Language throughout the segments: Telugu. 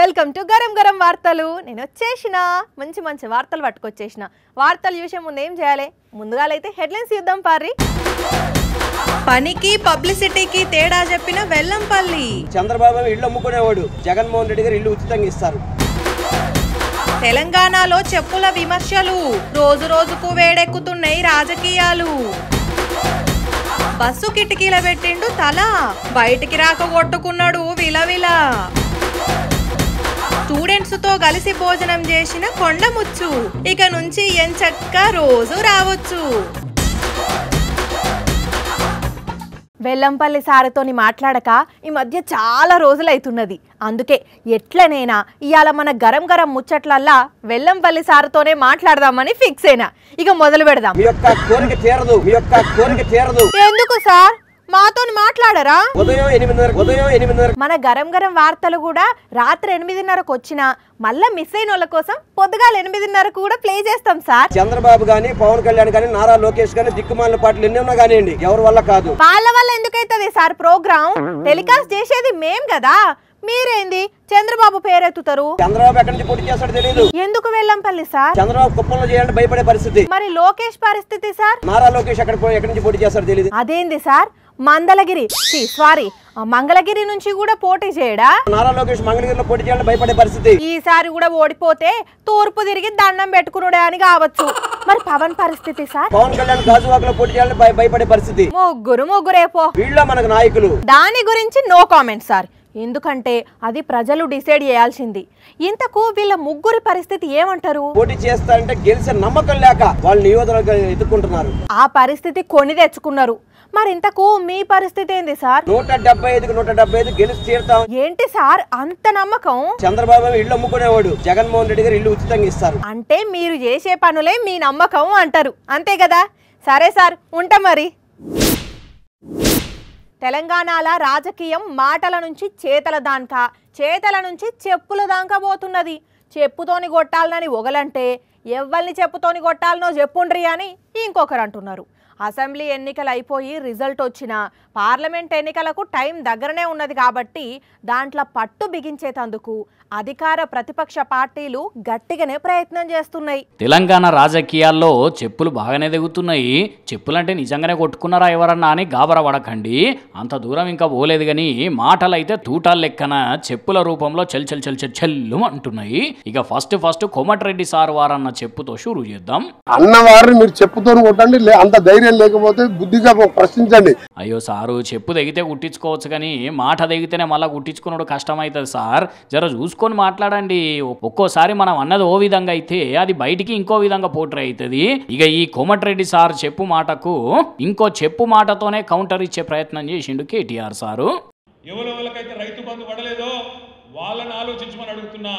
వెల్కమ్ టు గరం గరం వార్తలు నేను వచ్చేసిన మంచి మంచి వార్తలు పట్టుకొచ్చేసిన వార్తలు చూసే ముందు ఏం చేయాలి ముందుగాలైతే హెడ్లైన్స్ యుద్ధం పారి పనికి పబ్లిసిటీకి తేడా చెప్పిన వెల్లంపల్లి చంద్రబాబు ఇల్లు అమ్ముకునేవాడు జగన్మోహన్ రెడ్డి గారు ఇల్లు ఉచితంగా ఇస్తారు తెలంగాణలో చెప్పుల విమర్శలు రోజు రోజుకు వేడెక్కుతున్నాయి రాజకీయాలు బస్సు కిటికీల పెట్టిండు తల బయటికి రాక కొట్టుకున్నాడు విలవిలా స్టూడెంట్స్ తో కలిసి భోజనం చేసిన కొండముచ్చు ఇక నుంచి ఎంచక్క రోజు రావచ్చు వెల్లంపల్లి సారతోని మాట్లాడక ఈ మధ్య చాలా రోజులైతున్నది అందుకే ఎట్లనైనా ఇవాళ మన గరం గరం ముచ్చట్లల్లా వెల్లంపల్లి సారతోనే మాట్లాడదామని ఫిక్స్ అయినా ఇక మొదలు పెడదాం ఎందుకు సార్ మాతో మాట్లాడరా మన గరం గరం వార్తలు కూడా రాత్రి ఎనిమిదిన్నరకు వచ్చిన మళ్ళా మిస్ అయిన వాళ్ళ కోసం పొద్దుగాల ఎనిమిదిన్నరకు కూడా ప్లే చేస్తాం సార్ చంద్రబాబు గానీ పవన్ కళ్యాణ్ గానీ నారా లోకేష్ గానీ దిక్కుమాల పాటలు ఎన్ని ఉన్నా కానీ ఎవరి వల్ల కాదు వాళ్ళ వల్ల ఎందుకైతుంది సార్ ప్రోగ్రామ్ టెలికాస్ట్ చేసేది మేం కదా మీరేంది చంద్రబాబు పేరెత్తుతారు చంద్రబాబు ఎక్కడి నుంచి పోటీ చేస్తాడో తెలియదు ఎందుకు వెళ్ళంపల్లి సార్ చంద్రబాబు కుప్పంలో చేయాలంటే భయపడే పరిస్థితి మరి లోకేష్ పరిస్థితి సార్ నారా లోకేష్ ఎక్కడ ఎక్కడి నుంచి పోటీ చేస్తాడో తెలియదు అదేంది సార్ మందలగిరి సారీ మంగళగిరి నుంచి కూడా పోటీ చేయడా నారా లోకేష్ మంగళగిరిలో పోటీ చేయాలని భయపడే పరిస్థితి ఈసారి కూడా ఓడిపోతే తూర్పు తిరిగి దండం పెట్టుకున్నాడే అని కావచ్చు మరి పవన్ పరిస్థితి సార్ పవన్ కళ్యాణ్ గాజువాక్ లో పోటీ చేయాలని భయపడే పరిస్థితి ముగ్గురు ముగ్గురేపో వీళ్ళ మనకు నాయకులు దాని గురించి నో కామెంట్ సార్ ఎందుకంటే అది ప్రజలు డిసైడ్ చేయాల్సింది ఇంతకు వీళ్ళ ముగ్గురి పరిస్థితి ఏమంటారు పోటీ చేస్తారంటే గెలిచే నమ్మకం లేక వాళ్ళు ఎదుర్కొంటున్నారు ఆ పరిస్థితి కొని తెచ్చుకున్నారు మరి ఇంతకు మీ పరిస్థితి ఏంది సార్ నూట డెబ్బై ఐదు నూట డెబ్బై ఐదు గెలిచి తీరుతాం ఏంటి సార్ అంత నమ్మకం చంద్రబాబు ఇల్లు అమ్ముకునేవాడు జగన్మోహన్ రెడ్డి గారు ఇల్లు ఉచితంగా ఇస్తారు అంటే మీరు చేసే పనులే మీ నమ్మకం అంటారు అంతే కదా సరే సార్ ఉంటా మరి తెలంగాణల రాజకీయం మాటల నుంచి చేతల దాకా చేతల నుంచి చెప్పుల దాంక పోతున్నది చెప్పుతోని కొట్టాలనని ఒగలంటే ఎవరిని చెప్పుతోని కొట్టాలనో చెప్పుండ్రి అని ఇంకొకరు అంటున్నారు అసెంబ్లీ ఎన్నికలు అయిపోయి రిజల్ట్ వచ్చిన పార్లమెంట్ ఎన్నికలకు టైం దగ్గరనే ఉన్నది కాబట్టి దాంట్లో పట్టు బిగించేటందుకు అధికార ప్రతిపక్ష పార్టీలు గట్టిగానే ప్రయత్నం చేస్తున్నాయి తెలంగాణ రాజకీయాల్లో చెప్పులు బాగానే దిగుతున్నాయి చెప్పులంటే నిజంగానే కొట్టుకున్నారా ఎవరన్నా అని గాబరా పడకండి అంత దూరం ఇంకా పోలేదు కాని మాటలైతే తూటాలు లెక్కన చెప్పుల రూపంలో చల్ చల్ చల్ చెల్లు అంటున్నాయి ఇక ఫస్ట్ ఫస్ట్ కోమటిరెడ్డి సార్ వారన్న చెప్పుతో షురు చేద్దాం అన్నవారిని మీరు చెప్పుతో కొట్టండి అంత ధైర్యం లేకపోతే బుద్ధిగా ప్రశ్నించండి అయ్యో సారు చెప్పు తెగితే కుట్టించుకోవచ్చు కానీ మాట తెగితేనే మళ్ళీ కుట్టించుకున్నాడు కష్టమవుతుంది సార్ జర చూసుకొని మాట్లాడండి ఒక్కోసారి మనం అన్నది ఓ విధంగా అయితే అది బయటికి ఇంకో విధంగా పోట్రే అవుతుంది ఇక ఈ కోమటిరెడ్డి సార్ చెప్పు మాటకు ఇంకో చెప్పు మాటతోనే కౌంటర్ ఇచ్చే ప్రయత్నం చేసిండు కేటీఆర్ సారు ఎవరెవరికైతే రైతు బంధు పడలేదో వాళ్ళని ఆలోచించమని అడుగుతున్నా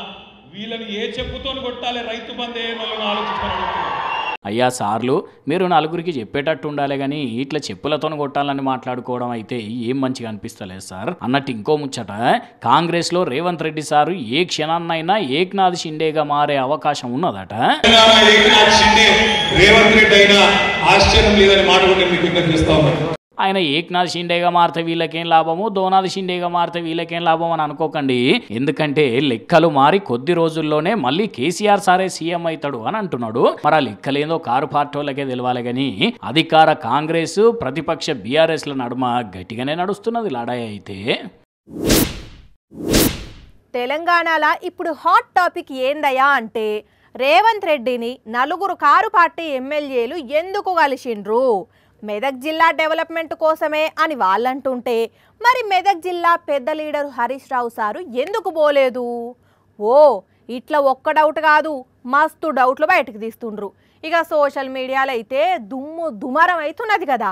వీళ్ళని ఏ చెప్పుతో కొట్టాలి రైతు బంధు ఏ ఆలోచించమని అడుగుతున్నా అయ్యా సార్లు మీరు నలుగురికి చెప్పేటట్టు ఉండాలి కానీ ఇట్లా చెప్పులతో కొట్టాలని మాట్లాడుకోవడం అయితే ఏం మంచిగా అనిపిస్తలేదు సార్ అన్నట్టు ఇంకో ముచ్చట కాంగ్రెస్లో రేవంత్ రెడ్డి సారు ఏ క్షణాన్నైనా ఏక్నాథ్ షిండేగా మారే అవకాశం ఉన్నదట రేవంత్ రెడ్డి అయినా ఆశ్చర్యం లేదని ఆయన ఏక్నాథ్ షిండేగా మారితే వీళ్ళకేం లాభము దోనాథ్ షిండేగా మారితే వీళ్ళకేం లాభం అని అనుకోకండి ఎందుకంటే లెక్కలు మారి కొద్ది రోజుల్లోనే మళ్ళీ కేసీఆర్ సారే సీఎం అవుతాడు అని అంటున్నాడు మరి ఆ లెక్కలేదో కారు పార్టీ వాళ్ళకే తెలవాలి కానీ అధికార కాంగ్రెస్ ప్రతిపక్ష బీఆర్ఎస్ల నడుమ గట్టిగానే నడుస్తున్నది లడాయి అయితే తెలంగాణలో ఇప్పుడు హాట్ టాపిక్ ఏందయా అంటే రేవంత్ రెడ్డిని నలుగురు కారు పార్టీ ఎమ్మెల్యేలు ఎందుకు కలిసిండ్రు మెదక్ జిల్లా డెవలప్మెంట్ కోసమే అని వాళ్ళంటుంటే మరి మెదక్ జిల్లా పెద్ద లీడరు హరీష్ రావు సారు ఎందుకు పోలేదు ఓ ఇట్లా ఒక్క డౌట్ కాదు మస్తు డౌట్లు బయటకు తీస్తుండ్రు ఇక సోషల్ మీడియాలో అయితే దుమ్ము దుమారం అవుతున్నది కదా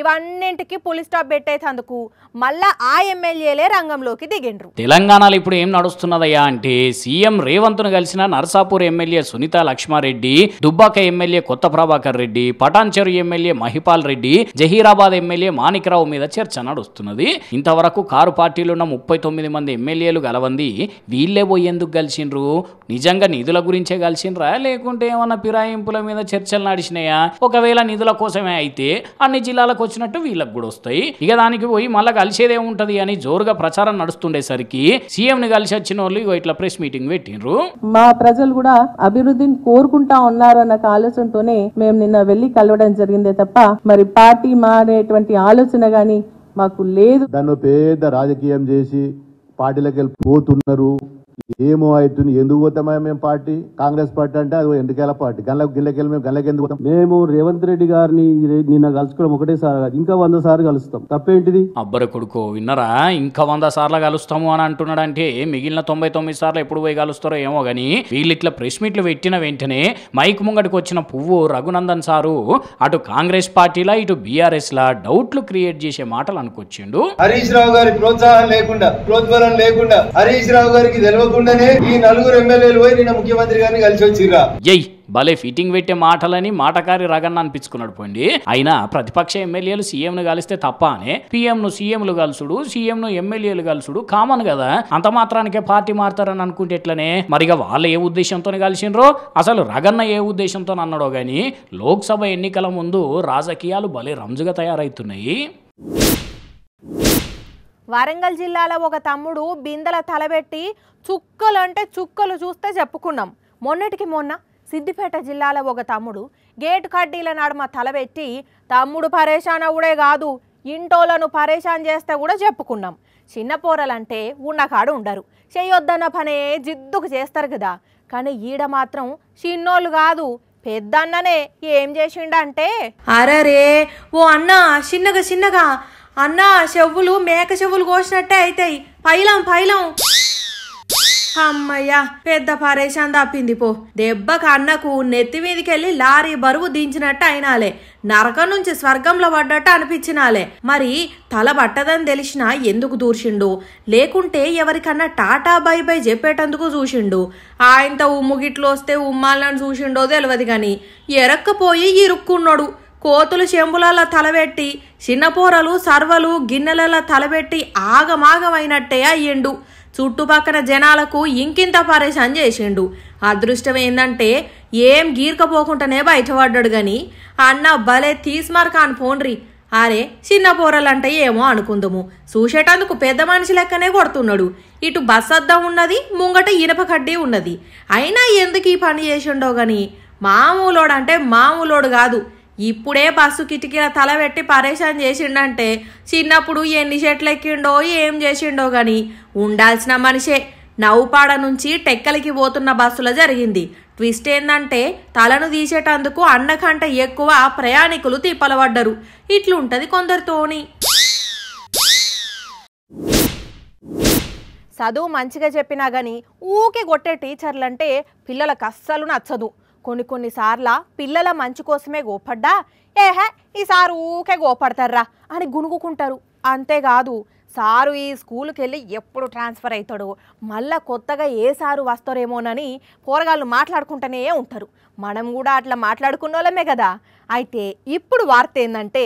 ఇవన్నింటికి పులి స్టాప్ అందుకు మళ్ళా ఆ ఎమ్మెల్యేలే రంగంలోకి దిగిండ్రు తెలంగాణలో ఇప్పుడు ఏం నడుస్తున్నదయ్యా అంటే సీఎం ను కలిసిన Narsapur MLA Sunitha Laxmareddy Dubbaka MLA Kotha Prabhakar Reddy Patancheru MLA Mahipal Reddy Zaheerabad MLA Manikrao మీద చర్చ నడుస్తున్నది ఇంతవరకు కారు పార్టీలు ఉన్న ముప్పై తొమ్మిది మంది ఎమ్మెల్యేలు గలవంది వీళ్ళే పోయేందుకు కలిసిండ్రు నిజంగా నిధుల గురించే కలిసిండ్రా లేకుంటే ఏమన్నా పిరాయింపుల మీద చర్చలు నడిచినాయా ఒకవేళ నిధుల కోసమే అయితే అన్ని జిల్లాలకు వచ్చినట్టు వీళ్ళకు కూడా వస్తాయి ఇక దానికి పోయి మళ్ళీ కలిసేదే ఉంటది అని జోరుగా ప్రచారం నడుస్తుండేసరికి సీఎం ని కలిసి వచ్చిన వాళ్ళు ఇట్లా ప్రెస్ మీటింగ్ పెట్టినారు మా ప్రజలు కూడా అభివృద్ధిని కోరుకుంటా ఉన్నారు అన్న ఆలోచనతోనే మేము నిన్న వెళ్ళి కలవడం జరిగిందే తప్ప మరి పార్టీ మారేటువంటి ఆలోచన గాని మాకు లేదు దాన్ని పెద్ద రాజకీయం చేసి పార్టీలకు వెళ్ళిపోతున్నారు పోతున్నారు ఏమో అవుతుంది ఎందుకు పోతామా మేము పార్టీ కాంగ్రెస్ పార్టీ అంటే అది ఎండకాయల పార్టీ గల్లకు గిల్లకెళ్ళి మేము గల్లకి ఎందుకు పోతాం మేము రేవంత్ రెడ్డి గారిని నిన్న కలుసుకోవడం సార్ కాదు ఇంకా వంద సార్లు కలుస్తాం తప్పేంటిది అబ్బరి కొడుకు విన్నరా ఇంకా వంద సార్లు కలుస్తాము అని అంటున్నాడు అంటే మిగిలిన తొంభై తొమ్మిది సార్లు ఎప్పుడు పోయి కలుస్తారో ఏమో గానీ వీళ్ళు ఇట్లా ప్రెస్ మీట్లు పెట్టిన వెంటనే మైక్ ముంగడికి వచ్చిన పువ్వు రఘునందన్ సారు అటు కాంగ్రెస్ పార్టీలా ఇటు బీఆర్ఎస్ లా డౌట్లు క్రియేట్ చేసే మాటలు అనుకొచ్చిండు హరీష్ రావు గారి ప్రోత్సాహం లేకుండా ప్రోద్బలం లేకుండా హరీష్ రావు గారికి తెలియదు ఇవ్వకుండానే ఈ నలుగురు ఎమ్మెల్యేలు పోయి నిన్న ముఖ్యమంత్రి గారిని కలిసి వచ్చిరా జై భలే ఫిట్టింగ్ పెట్టే మాటలని మాటకారి రగన్న అనిపించుకున్నాడు పోండి అయినా ప్రతిపక్ష ఎమ్మెల్యేలు ను కలిస్తే తప్ప ను పీఎంను సీఎంలు కలుసుడు ను ఎమ్మెల్యేలు కలుసుడు కామన్ కదా అంత మాత్రానికే పార్టీ మారుతారని అనుకుంటే ఎట్లనే మరిగా వాళ్ళు ఏ ఉద్దేశంతో కలిసినరో అసలు రగన్న ఏ ఉద్దేశంతో అన్నాడో కానీ లోక్సభ ఎన్నికల ముందు రాజకీయాలు భలే రంజుగా తయారవుతున్నాయి వరంగల్ జిల్లాలో ఒక తమ్ముడు బిందెల తలబెట్టి చుక్కలు అంటే చుక్కలు చూస్తే చెప్పుకున్నాం మొన్నటికి మొన్న సిద్దిపేట జిల్లాలో ఒక తమ్ముడు గేటు కడ్డీల నడుమ తలబెట్టి తమ్ముడు పరేషాన్ అవుడే కాదు ఇంటోలను పరేషాన్ చేస్తే కూడా చెప్పుకున్నాం చిన్న పోరలంటే ఉండకాడు ఉండరు చేయొద్దన్న పనే జిద్దుకు చేస్తారు కదా కానీ ఈడ మాత్రం చిన్నోళ్ళు కాదు పెద్ద అన్ననే ఏం చేసిండంటే అరరే ఓ అన్న చిన్నగా చిన్నగా అన్నా చెవులు మేక చెవులు కోసినట్టే అవుతాయి పైలం పైలం అమ్మయ్యా పెద్ద పరేషాన్ తప్పింది పో దెబ్బకి అన్నకు నెత్తి మీదకెళ్ళి లారీ బరువు దించినట్టు అయినాలే నరకం నుంచి స్వర్గంలో పడ్డట్టు అనిపించినాలే మరి తల పట్టదని తెలిసినా ఎందుకు దూర్చిండు లేకుంటే ఎవరికన్నా టాటా బై బై చెప్పేటందుకు చూసిండు ఆయనతో ఉమ్ముగిట్లు వస్తే ఉమ్మాలని చూసిండో తెలియదు గాని ఎరక్కపోయి ఇరుక్కున్నాడు కోతులు చెంబులలో తలబెట్టి చిన్నపూరలు సర్వలు గిన్నెలలో తలబెట్టి ఆగమాగమైనట్టే అయ్యిండు చుట్టుపక్కల జనాలకు ఇంకింత పరేషాన్ చేసిండు అదృష్టం ఏందంటే ఏం గీర్కపోకుండానే బయటపడ్డాడు గాని అన్న భలే తీసుమార్ ఫోన్ పోండ్రి అరే చిన్న పోరలంటే ఏమో అనుకుందాము చూసేటందుకు పెద్ద మనిషి లెక్కనే కొడుతున్నాడు ఇటు అద్దం ఉన్నది ముంగట ఇనప కడ్డీ ఉన్నది అయినా ఎందుకు ఈ పని చేసిండో గాని మామూలోడంటే మామూలోడు కాదు ఇప్పుడే బస్సు కిటికీల తల పెట్టి పరేషాన్ చేసిండంటే చిన్నప్పుడు ఎన్ని చెట్లు ఎక్కిండో ఏం చేసిండో గాని ఉండాల్సిన మనిషే నవ్వుపాడ నుంచి టెక్కలికి పోతున్న బస్సులో జరిగింది ట్విస్ట్ ఏందంటే తలను తీసేటందుకు అన్నకంటే ఎక్కువ ప్రయాణికులు తిప్పలబడ్డరు ఇట్లుంటది కొందరితోని చదువు మంచిగా చెప్పినా గాని ఊకే కొట్టే టీచర్లంటే పిల్లలకు అస్సలు నచ్చదు కొన్ని కొన్నిసార్ల పిల్లల మంచి కోసమే గోపడ్డా ఏహే ఈ సారు ఊకే గోపడతారా అని గునుగుకుంటారు అంతేకాదు సారు ఈ స్కూల్కి వెళ్ళి ఎప్పుడు ట్రాన్స్ఫర్ అవుతాడు మళ్ళా కొత్తగా ఏ సారు వస్తారేమోనని పోరగాళ్ళు మాట్లాడుకుంటూనే ఉంటారు మనం కూడా అట్లా మాట్లాడుకున్న వాళ్ళమే కదా అయితే ఇప్పుడు వార్త ఏంటంటే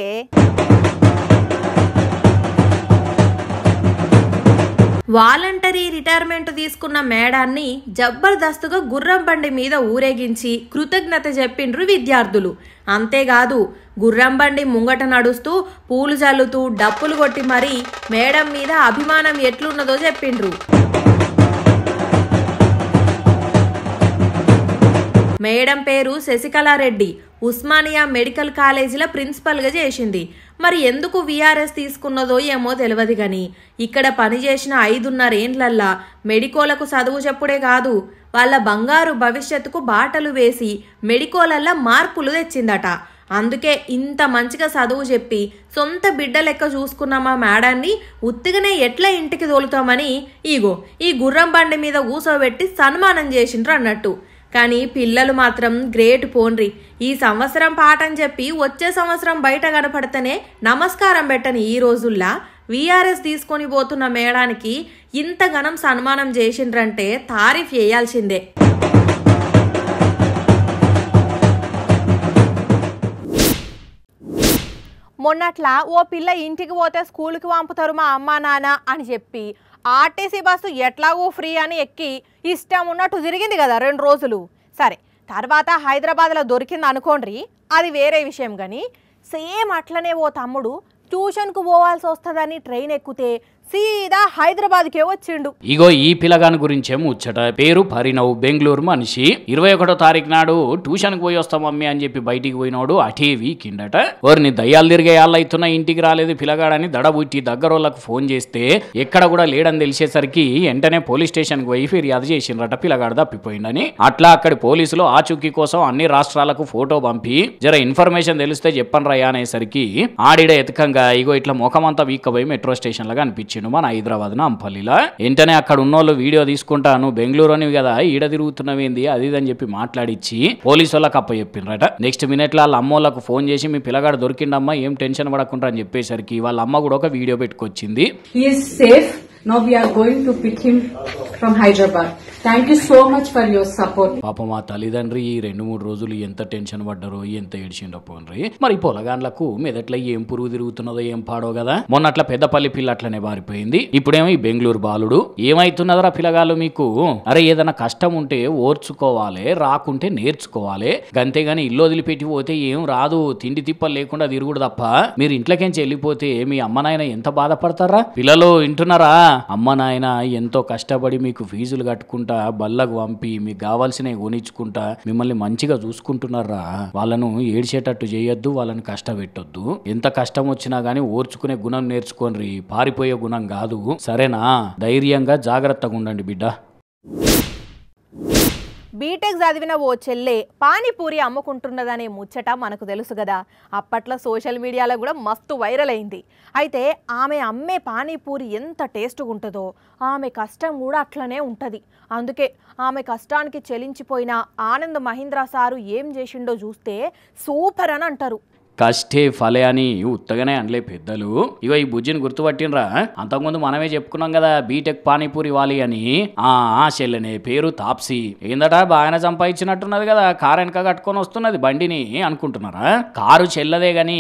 వాలంటరీ రిటైర్మెంట్ తీసుకున్న మేడాన్ని జబర్దస్తుగా గుర్రం బండి మీద ఊరేగించి కృతజ్ఞత చెప్పిండ్రు విద్యార్థులు అంతేకాదు గుర్రం బండి ముంగట నడుస్తూ పూలు జల్లుతూ డప్పులు కొట్టి మరీ మేడం మీద అభిమానం ఎట్లున్నదో చెప్పిండ్రు మేడం పేరు శశికళారెడ్డి ఉస్మానియా మెడికల్ కాలేజీల ప్రిన్సిపల్గా చేసింది మరి ఎందుకు వీఆర్ఎస్ తీసుకున్నదో ఏమో తెలియదు కానీ ఇక్కడ పనిచేసిన ఐదున్నర ఏండ్లల్లా మెడికోలకు చదువు చెప్పుడే కాదు వాళ్ళ బంగారు భవిష్యత్తుకు బాటలు వేసి మెడికోలల్లా మార్పులు తెచ్చిందట అందుకే ఇంత మంచిగా చదువు చెప్పి సొంత బిడ్డ లెక్క చూసుకున్న మా మేడాన్ని ఉత్తిగానే ఎట్లా ఇంటికి తోలుతామని ఈగో ఈ గుర్రం బండి మీద కూసోబెట్టి సన్మానం చేసిండ్రు అన్నట్టు కానీ పిల్లలు మాత్రం గ్రేట్ పోన్రి ఈ సంవత్సరం పాట అని చెప్పి వచ్చే సంవత్సరం బయట కనపడితేనే నమస్కారం పెట్టని ఈ రోజుల్లా వీఆర్ఎస్ తీసుకొని పోతున్న మేడానికి ఇంత ఘనం సన్మానం చేసిండ్రంటే తారీఫ్ చేయాల్సిందే మొన్నట్లా ఓ పిల్ల ఇంటికి పోతే స్కూల్కి పంపుతారు మా అమ్మా నాన్న అని చెప్పి ఆర్టీసీ బస్సు ఎట్లాగూ ఫ్రీ అని ఎక్కి ఇష్టం ఉన్నట్టు తిరిగింది కదా రెండు రోజులు సరే తర్వాత హైదరాబాద్లో దొరికింది అనుకోండి అది వేరే విషయం కానీ సేమ్ అట్లనే ఓ తమ్ముడు ట్యూషన్కు పోవాల్సి వస్తుందని ట్రైన్ ఎక్కితే సీదా హైదరాబాద్కే వచ్చిండు ఇగో ఈ పిల్లగాని గురించే ముచ్చట పేరు పరినవ్ బెంగళూరు మనిషి ఇరవై ఒకటో తారీఖు నాడు ట్యూషన్ కి పోయి వస్తాం మమ్మీ అని చెప్పి బయటికి పోయినోడు అటే వీకిండట వారిని దయ్యాలు తిరిగే వాళ్ళు అవుతున్నా ఇంటికి రాలేదు పిలగాడని దడబుట్టి దగ్గరోళ్ళకు ఫోన్ చేస్తే ఎక్కడ కూడా లేడని తెలిసేసరికి వెంటనే పోలీస్ స్టేషన్ కు పోయి ఫిర్యాదు చేసిండ్రట పిలగాడు తప్పిపోయిండని అట్లా అక్కడి పోలీసులు ఆచూకీ కోసం అన్ని రాష్ట్రాలకు ఫోటో పంపి జర ఇన్ఫర్మేషన్ తెలిస్తే చెప్పను రయ్యా అనేసరికి ఆడిడ ఎతకంగా ఇగో ఇట్లా ముఖమంతా పోయి మెట్రో స్టేషన్ లాగా అనిపించింది సినిమా మన హైదరాబాద్ అంపల్లిలో వెంటనే అక్కడ ఉన్న వీడియో తీసుకుంటాను బెంగళూరు అని కదా ఈడ తిరుగుతున్నవేంది అది ఇది అని చెప్పి మాట్లాడిచ్చి పోలీసు వాళ్ళకి అప్ప చెప్పిండ్రట నెక్స్ట్ మినిట్ వాళ్ళ అమ్మోళ్ళకు ఫోన్ చేసి మీ పిల్లగాడ దొరికిండమ్మా ఏం టెన్షన్ పడకుండా అని చెప్పేసరికి వాళ్ళ అమ్మ కూడా ఒక వీడియో పెట్టుకొచ్చింది no we are going to pick him from Hyderabad thank you so much for your support పాప మా తల్లిదండ్రి ఈ రెండు మూడు రోజులు ఎంత టెన్షన్ పడ్డారో ఎంత ఏడిచిండో పోన్రి మరి పొలగాండ్లకు మెదట్లో ఏం పురుగు తిరుగుతున్నదో ఏం పాడో కదా మొన్న అట్లా పెద్దపల్లి పిల్ల అట్లనే బారిపోయింది ఇప్పుడేమో ఈ బెంగళూరు బాలుడు ఏమైతున్నదరా పిల్లగాలు మీకు అరే ఏదైనా కష్టం ఉంటే ఓర్చుకోవాలి రాకుంటే నేర్చుకోవాలి అంతేగాని ఇల్లు వదిలిపెట్టి పోతే ఏం రాదు తిండి తిప్పలు లేకుండా తిరుగుడు తప్ప మీరు ఇంట్లోకేంచి వెళ్ళిపోతే మీ అమ్మ నాయన ఎంత బాధపడతారా పిల్లలు వింటున్నారా అమ్మ నాయన ఎంతో కష్టపడి మీకు ఫీజులు కట్టుకుంటా బల్లకు పంపి మీకు కావాల్సినవి కొనిచ్చుకుంటా మిమ్మల్ని మంచిగా చూసుకుంటున్నారా వాళ్ళను ఏడ్చేటట్టు చేయొద్దు వాళ్ళని కష్టపెట్టొద్దు ఎంత కష్టం వచ్చినా గానీ ఓర్చుకునే గుణం నేర్చుకోనరి పారిపోయే గుణం కాదు సరేనా ధైర్యంగా జాగ్రత్తగా ఉండండి బిడ్డ బీటెక్ చదివిన ఓ చెల్లె పానీపూరి అమ్ముకుంటున్నదనే ముచ్చట మనకు తెలుసు కదా అప్పట్లో సోషల్ మీడియాలో కూడా మస్తు వైరల్ అయింది అయితే ఆమె అమ్మే పానీపూరి ఎంత టేస్ట్గా ఉంటుందో ఆమె కష్టం కూడా అట్లనే ఉంటుంది అందుకే ఆమె కష్టానికి చెలించిపోయిన ఆనంద్ మహీంద్రా సారు ఏం చేసిండో చూస్తే సూపర్ అని అంటారు కష్టే ఫలే అని ఉత్తగానే అనలే పెద్దలు ఇగో ఈ బుజ్జిని గుర్తుపట్టినరా అంతకుముందు మనమే చెప్పుకున్నాం కదా బీటెక్ పానీపూరి వాలి అని ఆ చెల్లెనే పేరు తాప్సి ఏందట బాగానే సంపాదించినట్టున్నది కదా కారు వెనక కట్టుకొని వస్తున్నది బండిని అనుకుంటున్నారా కారు చెల్లదే గాని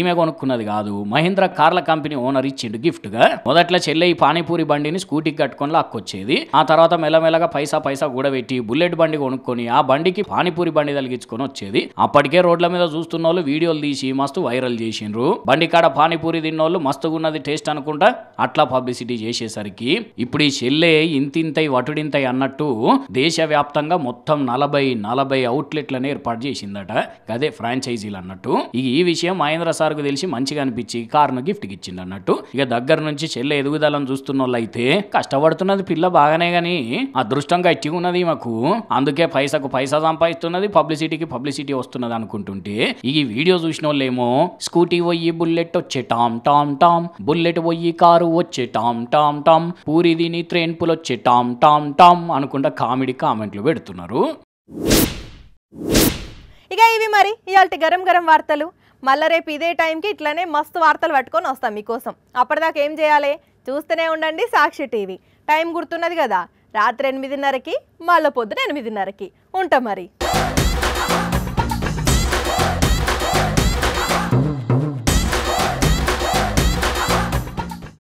ఈమె కొనుక్కున్నది కాదు మహేంద్ర కార్ల కంపెనీ ఓనర్ ఇచ్చిండు గిఫ్ట్ గా మొదట్లో చెల్లె ఈ పానీపూరి బండిని స్కూటీకి కట్టుకొని లాక్కొచ్చేది ఆ తర్వాత మెల్లమెల్లగా పైసా పైసా కూడబెట్టి బుల్లెట్ బండి కొనుక్కొని ఆ బండికి పానీపూరి బండి తలిగించుకొని వచ్చేది అప్పటికే రోడ్ల మీద చూస్తున్న వాళ్ళు వీడియోలు తీసి ఈ మస్తు వైరల్ చేసిండ్రు బండికాడ పానీపూరి తిన్నోళ్ళు మస్తుగున్నది టేస్ట్ అనుకుంటా అట్లా పబ్లిసిటీ చేసేసరికి ఇప్పుడు ఈ చెల్లె ఇంతింతై వటుడింతై అన్నట్టు దేశవ్యాప్తంగా మొత్తం నలభై నలభై అవుట్లెట్లను ఏర్పాటు చేసిందట అదే ఫ్రాంచైజీలు అన్నట్టు ఇక ఈ విషయం మహేంద్ర సార్ కు తెలిసి మంచిగా అనిపించి కారును గిఫ్ట్ ఇచ్చింది అన్నట్టు ఇక దగ్గర నుంచి చెల్లె ఎదుగుదలను చూస్తున్న వాళ్ళైతే కష్టపడుతున్నది పిల్ల బాగానే గాని అదృష్టంగా గట్టిగా ఉన్నది మాకు అందుకే పైసకు పైసా సంపాదిస్తున్నది పబ్లిసిటీకి పబ్లిసిటీ వస్తున్నది అనుకుంటుంటే ఈ వీడియో చూసిన వాళ్ళేమో స్కూటీ పోయి బుల్లెట్ వచ్చే టామ్ టామ్ టామ్ బుల్లెట్ పోయి కారు వచ్చే టామ్ టామ్ టామ్ పూరి దీని ట్రైన్ పులు వచ్చే టామ్ టామ్ టామ్ అనుకుంటా కామెడీ కామెంట్లు పెడుతున్నారు ఇక ఇవి మరి ఇవాళ గరం గరం వార్తలు మళ్ళీ రేపు ఇదే టైంకి ఇట్లనే మస్తు వార్తలు పట్టుకొని వస్తాం మీకోసం అప్పటిదాకా ఏం చేయాలి చూస్తూనే ఉండండి సాక్షి టీవీ టైం గుర్తున్నది కదా రాత్రి ఎనిమిదిన్నరకి మళ్ళీ పొద్దున ఎనిమిదిన్నరకి ఉంటాం మరి